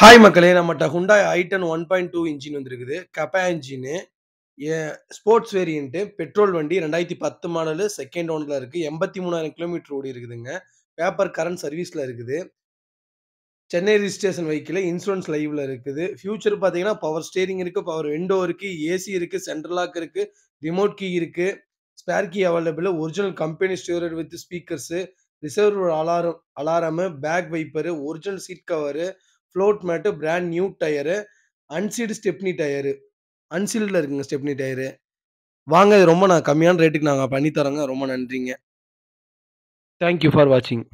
hi மக்களே நம்மகிட்ட Hyundai i ten one point two engine வந்துருக்குது கப்பா இன்ஜின்னு ஸ்போர்ட்ஸ் வேரியண்ட்டு பெட்ரோல் வண்டி ரெண்டாயிரத்தி பத்து மாடலு செகண்ட் ஒன்ல இருக்குது எண்பத்தி மூணாயிரம் கிலோமீட்டர் ஓடி இருக்குதுங்க பேப்பர் கரண்ட் சர்வீஸில் இருக்குது சென்னை ரிஜிஸ்ட்ரேஷன் வெஹிக்கிள் இன்சூரன்ஸ் லைவில் இருக்குது ஃபியூச்சர் பார்த்தீங்கன்னா பவர் ஸ்டேரிங் இருக்குது பவர் விண்டோ இருக்குது ஏசி இருக்குது சென்ட்ரல் லாக் இருக்குது ரிமோட் கீ இருக்குது spare key available original company storage with speakers reverse alarm alarm back wiper original seat cover floor mat brand new tyre unsealed stepney tyre அன்சீல்டில் இருக்குங்க stepney tyre வாங்க இது ரொம்ப நான் கம்மியான ரேட்டுக்கு நாங்கள் பண்ணித்தரோங்க ரொம்ப நன்றிங்க தேங்க்யூ ஃபார் வாட்சிங்